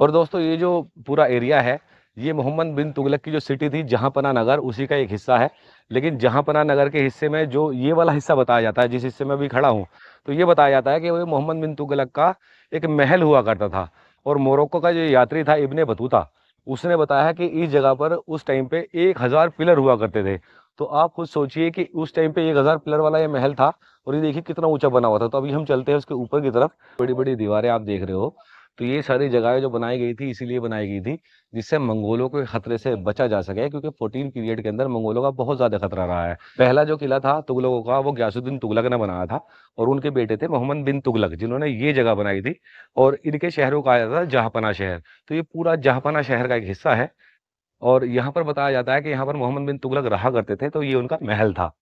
और दोस्तों ये जो पूरा एरिया है ये मोहम्मद बिन तुगलक की जो सिटी थी जहाँपना नगर उसी का एक हिस्सा है लेकिन जहाँपना नगर के हिस्से में जो ये वाला हिस्सा बताया जाता है जिस हिस्से में अभी खड़ा हूँ तो ये बताया जाता है कि वो मोहम्मद बिन तुगलक का एक महल हुआ करता था और मोरक्को का जो यात्री था इबन बतूता उसने बताया कि इस जगह पर उस टाइम पे एक हज़ार पिलर हुआ करते थे तो आप खुद सोचिए कि उस टाइम पे एक हज़ार पिलर वाला ये महल था और ये देखिए कितना ऊंचा बना हुआ था तो अभी हम चलते हैं उसके ऊपर की तरफ बड़ी बड़ी दीवारें आप देख रहे हो तो ये सारी जगहें जो बनाई गई थी इसीलिए बनाई गई थी जिससे मंगोलों के खतरे से बचा जा सके क्योंकि फोर्टीन पीरियड के अंदर मंगोलों का बहुत ज्यादा खतरा रहा है पहला जो किला था तुगलकों का वो ग्यासुद्दीन तुगलक ने बनाया था और उनके बेटे थे मोहम्मद बिन तुगलक जिन्होंने ये जगह बनाई थी और इनके शहरों का आया था जहापना शहर तो ये पूरा जहापना शहर का एक हिस्सा है और यहाँ पर बताया जाता है कि यहाँ पर मोहम्मद बिन तुगलक रहा करते थे तो ये उनका महल था